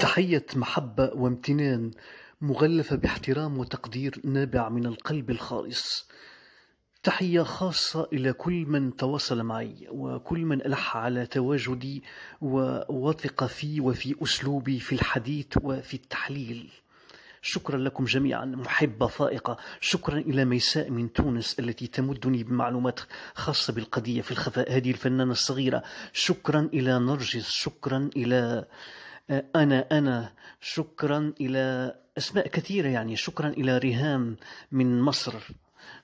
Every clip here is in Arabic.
تحية محبة وامتنان مغلفة باحترام وتقدير نابع من القلب الخالص تحية خاصة إلى كل من تواصل معي وكل من ألح على تواجدي ووثق في وفي أسلوبي في الحديث وفي التحليل شكرا لكم جميعا محبة فائقة شكرا إلى ميساء من تونس التي تمدني بمعلومات خاصة بالقضية في الخفاء هذه الفنانة الصغيرة شكرا إلى نرجس شكرا إلى أنا أنا شكرا إلى أسماء كثيرة يعني شكرا إلى ريهام من مصر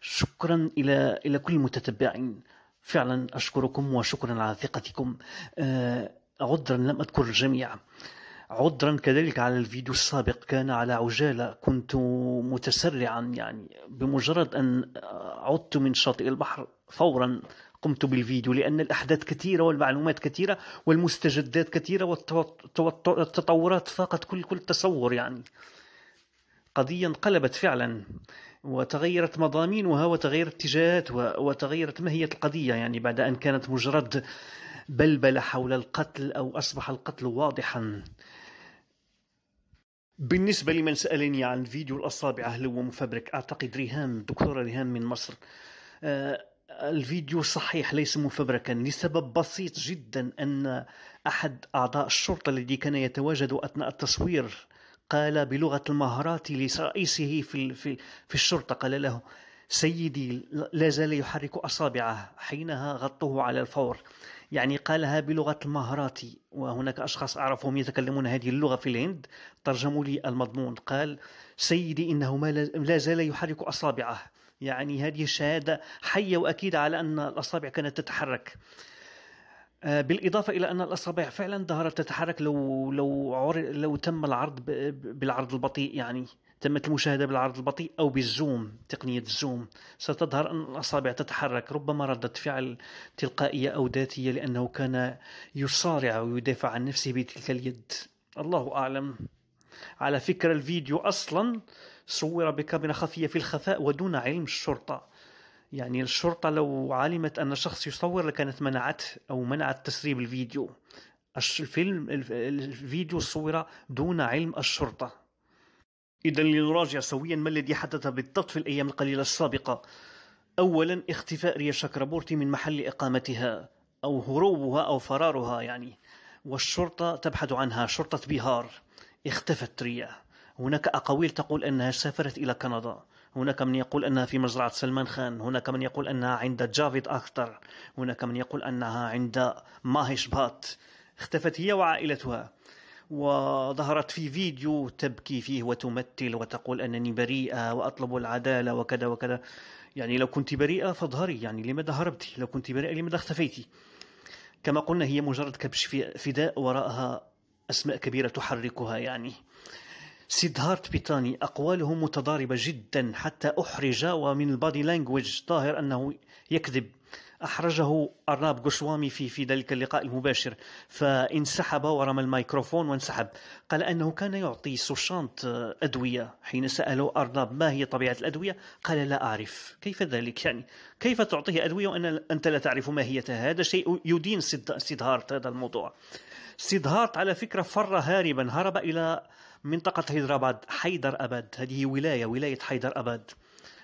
شكرا إلى إلى كل المتتبعين فعلا أشكركم وشكرا على ثقتكم آه، عذرا لم أذكر الجميع عذرا كذلك على الفيديو السابق كان على عجالة كنت متسرعا يعني بمجرد أن عدت من شاطئ البحر فورا قمت بالفيديو لأن الأحداث كثيرة والمعلومات كثيرة والمستجدات كثيرة والتطورات فاقت كل كل تصور يعني قضية انقلبت فعلا وتغيرت مضامينها وتغيرت اتجاهاتها وتغيرت ماهية القضية يعني بعد أن كانت مجرد بلبلة حول القتل أو أصبح القتل واضحا بالنسبة لمن سألني عن فيديو الأصابع هل هو مفبرك أعتقد ريهام دكتورة ريهام من مصر آه، الفيديو صحيح ليس مفبركا لسبب بسيط جدا أن أحد أعضاء الشرطة الذي كان يتواجد أثناء التصوير قال بلغة المهارات لرئيسه في, في, في الشرطة قال له سيدي لا زال يحرك أصابعه حينها غطوه على الفور يعني قالها بلغة المهاراتي وهناك أشخاص أعرفهم يتكلمون هذه اللغة في الهند ترجموا لي المضمون قال سيدي إنه ما لا زال يحرك أصابعه يعني هذه شهادة حية وأكيدة على أن الأصابع كانت تتحرك آه، بالإضافة إلى أن الأصابع فعلا ظهرت تتحرك لو لو عر... لو تم العرض ب... بالعرض البطيء يعني تمت المشاهدة بالعرض البطيء أو بالزوم تقنية الزوم ستظهر أن الأصابع تتحرك ربما ردة فعل تلقائية أو ذاتية لأنه كان يصارع ويدافع عن نفسه بتلك اليد الله أعلم على فكرة الفيديو أصلا صور بكاميرا خفية في الخفاء ودون علم الشرطة يعني الشرطة لو علمت أن شخص يصور لكانت منعته أو منعت تسريب الفيديو الفيلم الفيديو صور دون علم الشرطة إذا لنراجع سويا ما الذي حدث بالضبط في الأيام القليلة السابقة أولا اختفاء ريا شاكرابورتي من محل إقامتها أو هروبها أو فرارها يعني والشرطة تبحث عنها شرطة بيهار اختفت ريا هناك أقاويل تقول أنها سافرت إلى كندا هناك من يقول أنها في مزرعة سلمان خان هناك من يقول أنها عند جافيد أختر هناك من يقول أنها عند ماهش بات اختفت هي وعائلتها وظهرت في فيديو تبكي فيه وتمثل وتقول أنني بريئة وأطلب العدالة وكذا وكذا يعني لو كنت بريئة فاظهري يعني لماذا هربتي لو كنت بريئة لماذا اختفيتي كما قلنا هي مجرد كبش فداء وراءها أسماء كبيرة تحركها يعني سيدهارت بيتاني أقواله متضاربة جدا حتى أحرج ومن البادي لانجوج ظاهر أنه يكذب أحرجه أرناب غوشوامي في في ذلك اللقاء المباشر فانسحب ورمى الميكروفون وانسحب قال أنه كان يعطي سوشانت أدوية حين سأله أرناب ما هي طبيعة الأدوية قال لا أعرف كيف ذلك يعني كيف تعطيه أدوية وأن أنت لا تعرف ماهيتها هذا شيء يدين سيدهارت هذا الموضوع سيدهارت على فكرة فر هاربا هرب إلى منطقة حيدراباد حيدر أباد هذه ولاية ولاية حيدر أباد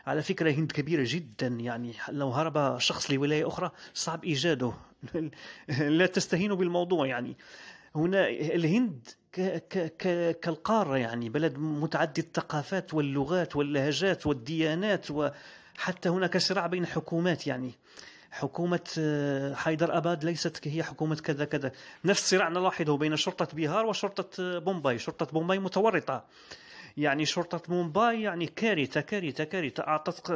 على فكرة هند كبيرة جدا يعني لو هرب شخص لولاية أخرى صعب إيجاده لا تستهينوا بالموضوع يعني هنا الهند ك ك ك كالقارة يعني بلد متعدد الثقافات واللغات واللهجات والديانات وحتى هناك صراع بين حكومات يعني حكومة آه، حيدر أباد ليست هي حكومة كذا كذا نفس صراع نلاحظه بين شرطة بيهار وشرطة آه، بومباي شرطة بومباي متورطة يعني شرطة بومباي يعني كارثة كارثة كارثة أعطت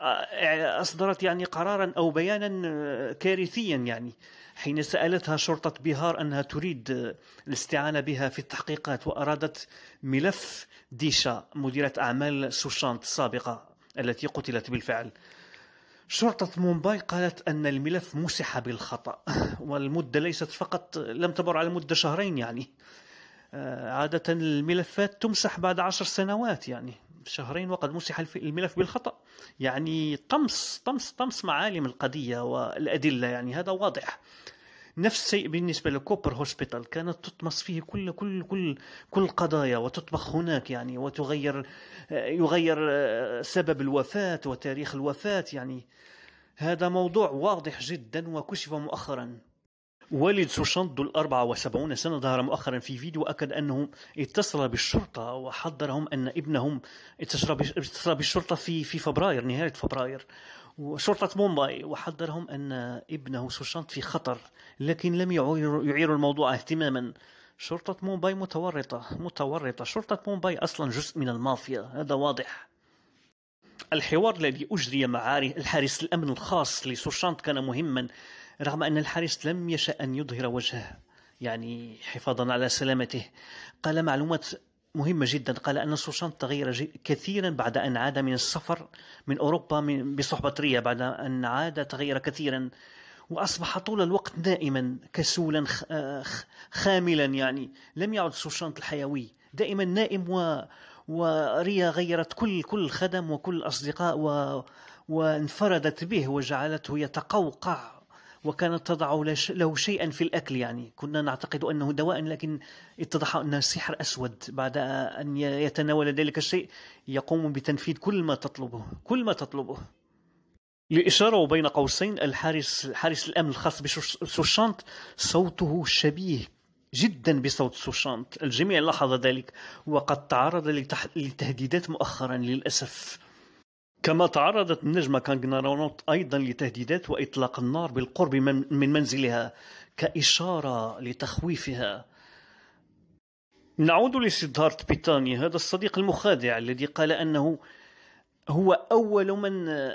آه، أصدرت يعني قرارا أو بيانا كارثيا يعني حين سألتها شرطة بيهار أنها تريد الاستعانة بها في التحقيقات وأرادت ملف ديشا مديرة أعمال سوشانت السابقة التي قتلت بالفعل شرطة مومباي قالت أن الملف مسح بالخطأ والمدة ليست فقط لم تمر على مدة شهرين يعني آه، عادة الملفات تمسح بعد عشر سنوات يعني شهرين وقد مسح الملف بالخطأ يعني طمس طمس طمس معالم القضية والأدلة يعني هذا واضح نفس الشيء بالنسبه لكوبر هوسبيتال كانت تطمس فيه كل كل كل كل قضايا وتطبخ هناك يعني وتغير يغير آه، سبب الوفاه وتاريخ الوفاه يعني هذا موضوع واضح جدا وكشف مؤخرا والد سوشاند ذو الأربعة وسبعون سنة ظهر مؤخرا في فيديو أكد أنه اتصل بالشرطة وحذرهم أن ابنهم اتصل بالشرطة في في فبراير نهاية فبراير وشرطة مومباي وحذرهم أن ابنه سوشانت في خطر لكن لم يعيروا الموضوع اهتماما شرطة مومباي متورطة متورطة شرطة مومباي أصلا جزء من المافيا هذا واضح الحوار الذي أجري مع الحارس الأمن الخاص لسوشانت كان مهما رغم أن الحارس لم يشأ أن يظهر وجهه يعني حفاظا على سلامته قال معلومات مهمة جدا قال أن السلطان تغير كثيرا بعد أن عاد من السفر من أوروبا من بصحبة ريا بعد أن عاد تغير كثيرا وأصبح طول الوقت نائما كسولا آه، خاملا يعني لم يعد سوشانت الحيوي دائما نائم و وريا غيرت كل كل خدم وكل الأصدقاء و... وانفردت به وجعلته يتقوقع وكانت تضع له شيئا في الأكل يعني كنا نعتقد أنه دواء لكن اتضح أنه سحر أسود بعد أن يتناول ذلك الشيء يقوم بتنفيذ كل ما تطلبه كل ما تطلبه لإشارة وبين قوسين الحارس حارس الأمن الخاص بسوشانت صوته شبيه جدا بصوت سوشانت الجميع لاحظ ذلك وقد تعرض لتهديدات مؤخرا للأسف كما تعرضت النجمة كانغنارونوت أيضا لتهديدات وإطلاق النار بالقرب من منزلها كإشارة لتخويفها نعود لسيدهارت بيتاني هذا الصديق المخادع الذي قال أنه هو أول من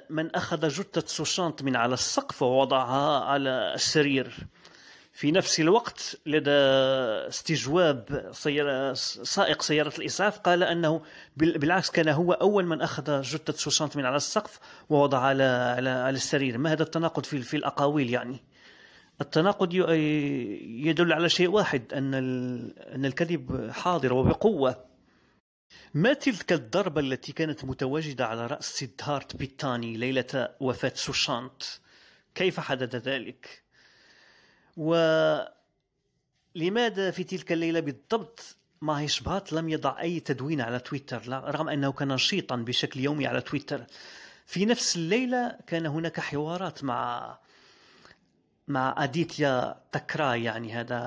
من أخذ جثة سوشانت من على السقف ووضعها على السرير في نفس الوقت لدى استجواب سيارة سائق سيارة الإسعاف قال أنه بالعكس كان هو أول من أخذ جثة سوسانت من على السقف ووضع على على على السرير ما هذا التناقض في في الأقاويل يعني التناقض يدل على شيء واحد أن أن الكذب حاضر وبقوة ما تلك الضربة التي كانت متواجدة على رأس سيدهارت بيتاني ليلة وفاة سوشانت؟ كيف حدث ذلك؟ ولماذا في تلك الليلة بالضبط ماهيش باط لم يضع أي تدوين على تويتر رغم أنه كان نشيطا بشكل يومي على تويتر في نفس الليلة كان هناك حوارات مع مع اديتيا تكرا يعني هذا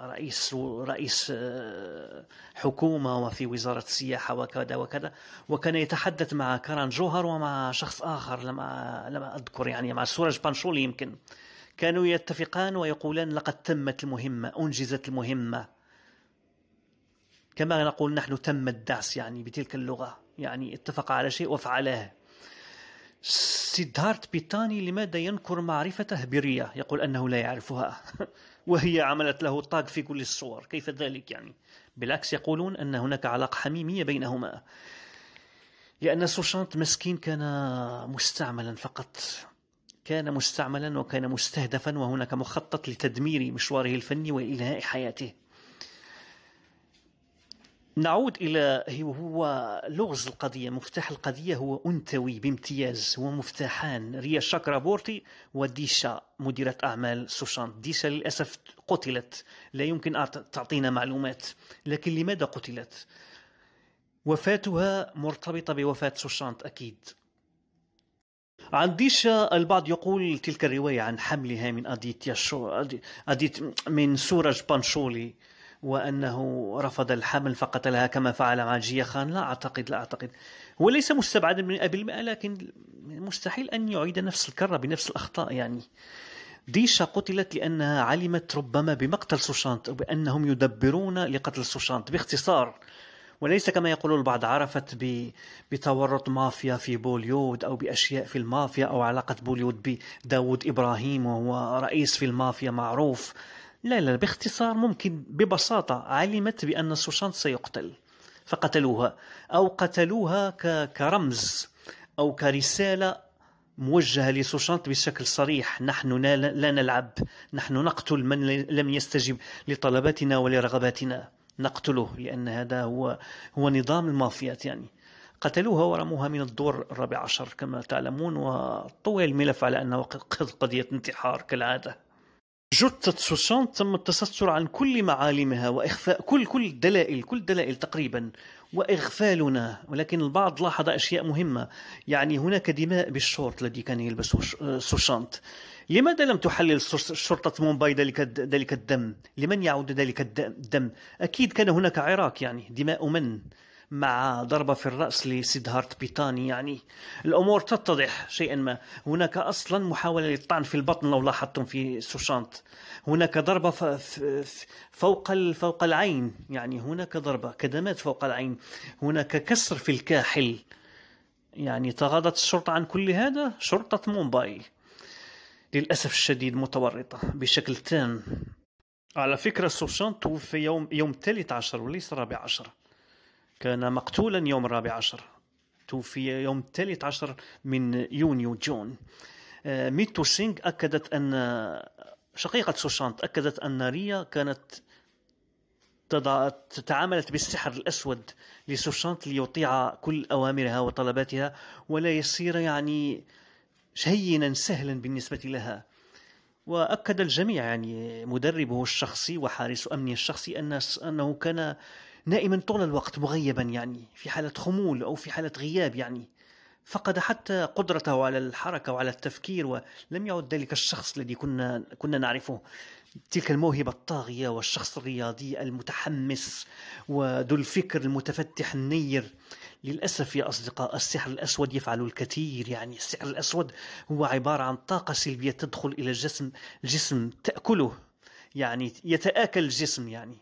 رئيس رئيس آه، حكومه وفي وزاره السياحه وكذا وكذا وكان يتحدث مع كران جوهر ومع شخص اخر لما لم اذكر يعني مع سورج بانشولي يمكن كانوا يتفقان ويقولان لقد تمت المهمة أنجزت المهمة كما نقول نحن تم الدعس يعني بتلك اللغة يعني اتفق على شيء وفعله سيدهارت بيتاني لماذا ينكر معرفته بريا يقول أنه لا يعرفها وهي عملت له طاق في كل الصور كيف ذلك يعني بالعكس يقولون أن هناك علاقة حميمية بينهما لأن سوشانت مسكين كان مستعملا فقط كان مستعملا وكان مستهدفا وهناك مخطط لتدمير مشواره الفني وإلهاء حياته نعود إلى هو لغز القضية مفتاح القضية هو أنثوي بامتياز هو مفتاحان ريا بورتي وديشا مديرة أعمال سوشانت ديشا للأسف قتلت لا يمكن تعطينا معلومات لكن لماذا قتلت؟ وفاتها مرتبطة بوفاة سوشانت أكيد عن ديشا البعض يقول تلك الرواية عن حملها من أديت, يشو أديت من سورج بانشولي وأنه رفض الحمل فقتلها كما فعل مع جيا خان لا أعتقد لا أعتقد هو ليس مستبعدا من 100% لكن مستحيل أن يعيد نفس الكرة بنفس الأخطاء يعني ديشا قتلت لأنها علمت ربما بمقتل سوشانت وبأنهم يدبرون لقتل سوشانت باختصار وليس كما يقول البعض عرفت بتورط مافيا في بوليود أو بأشياء في المافيا أو علاقة بوليود بداود إبراهيم وهو رئيس في المافيا معروف لا لا باختصار ممكن ببساطة علمت بأن سوشانت سيقتل فقتلوها أو قتلوها كرمز أو كرسالة موجهة لسوشانت بشكل صريح نحن لا نلعب نحن نقتل من لم يستجب لطلباتنا ولرغباتنا نقتله لأن هذا هو هو نظام المافيات يعني قتلوها ورموها من الدور الرابع عشر كما تعلمون وطوي الملف على أنه قضية انتحار كالعادة جثة سوسون تم التستر عن كل معالمها وإخفاء كل كل الدلائل كل الدلائل تقريبا وإغفالنا ولكن البعض لاحظ أشياء مهمة يعني هناك دماء بالشورت الذي كان يلبسه سوشانت لماذا لم تحلل شرطة مومباي ذلك ذلك الدم؟ لمن يعود ذلك الدم؟ أكيد كان هناك عراك يعني دماء من؟ مع ضربة في الرأس لسيدهارت بيتاني يعني الأمور تتضح شيئا ما هناك أصلا محاولة للطعن في البطن لو لاحظتم في سوشانت هناك ضربة فوق فوق العين يعني هناك ضربة كدمات فوق العين هناك كسر في الكاحل يعني تغاضت الشرطة عن كل هذا شرطة مومباي للأسف الشديد متورطة بشكل تام على فكرة سوشان توفي يوم يوم الثالث عشر وليس الرابع عشر كان مقتولا يوم الرابع عشر توفي يوم الثالث عشر من يونيو جون آه، ميتو سينغ أكدت أن شقيقة سوشانت أكدت أن ريا كانت تضع تعاملت بالسحر الأسود لسوشانت ليطيع كل أوامرها وطلباتها ولا يصير يعني شينا سهلا بالنسبة لها وأكد الجميع يعني مدربه الشخصي وحارس أمنه الشخصي أن أنه كان نائما طول الوقت مغيبا يعني في حالة خمول أو في حالة غياب يعني فقد حتى قدرته على الحركة وعلى التفكير ولم يعد ذلك الشخص الذي كنا كنا نعرفه تلك الموهبة الطاغية والشخص الرياضي المتحمس وذو الفكر المتفتح النير للأسف يا أصدقاء السحر الأسود يفعل الكثير يعني السحر الأسود هو عبارة عن طاقة سلبية تدخل إلى الجسم الجسم تأكله يعني يتآكل الجسم يعني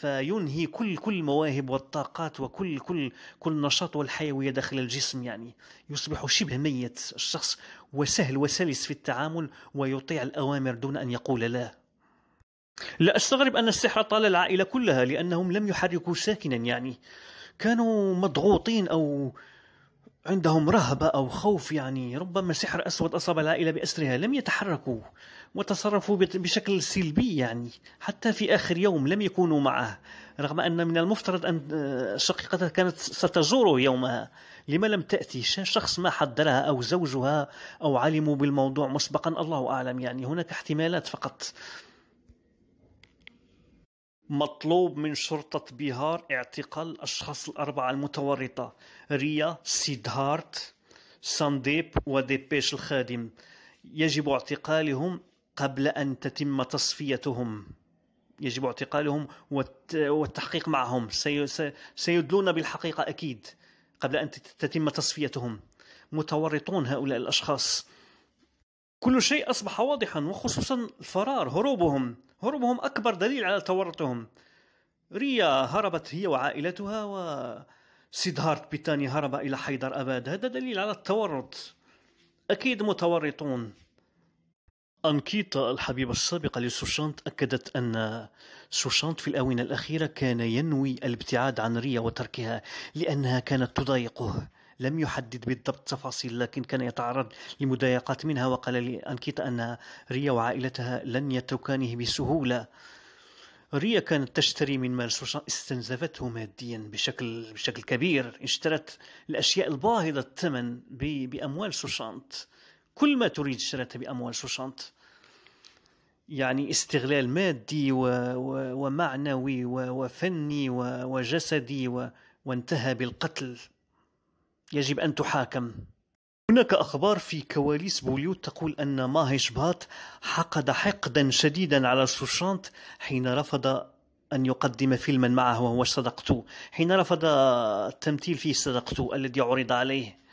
فينهي كل كل المواهب والطاقات وكل كل كل النشاط والحيويه داخل الجسم يعني يصبح شبه ميت الشخص وسهل وسلس في التعامل ويطيع الاوامر دون ان يقول لا. لا استغرب ان السحر طال العائله كلها لانهم لم يحركوا ساكنا يعني كانوا مضغوطين او عندهم رهبة أو خوف يعني ربما سحر أسود أصاب العائلة بأسرها لم يتحركوا وتصرفوا بشكل سلبي يعني حتى في آخر يوم لم يكونوا معه رغم أن من المفترض أن آه، شقيقتها كانت ستزوره يومها لما لم تأتي شخص ما حضرها أو زوجها أو علموا بالموضوع مسبقا الله أعلم يعني هناك احتمالات فقط مطلوب من شرطة بيهار اعتقال الأشخاص الأربعة المتورطة ريا سيدهارت سانديب وديبيش الخادم يجب اعتقالهم قبل أن تتم تصفيتهم يجب اعتقالهم والتحقيق معهم سيدلون بالحقيقة أكيد قبل أن تتم تصفيتهم متورطون هؤلاء الأشخاص كل شيء أصبح واضحا وخصوصا الفرار هروبهم هروبهم أكبر دليل على تورطهم ريا هربت هي وعائلتها و سيدهارت بيتاني هرب إلى حيدر أباد هذا دليل على التورط أكيد متورطون أنكيتا الحبيبة السابقة لسوشانت أكدت أن سوشانت في الآونة الأخيرة كان ينوي الابتعاد عن ريا وتركها لأنها كانت تضايقه لم يحدد بالضبط تفاصيل لكن كان يتعرض لمضايقات منها وقال لأنكيتا أن ريا وعائلتها لن يتركانه بسهولة ريا كانت تشتري من مال مارسوشا استنزفته ماديا بشكل بشكل كبير اشترت الاشياء الباهظه الثمن باموال سوشانت كل ما تريد اشترته باموال سوشانت يعني استغلال مادي و... و... ومعنوي و... وفني و... وجسدي و... وانتهى بالقتل يجب أن تحاكم هناك أخبار في كواليس بوليود تقول أن ماهيش بات حقد حقدا شديدا على سوشانت حين رفض أن يقدم فيلما معه وهو صدقتو حين رفض التمثيل في صدقتو الذي عرض عليه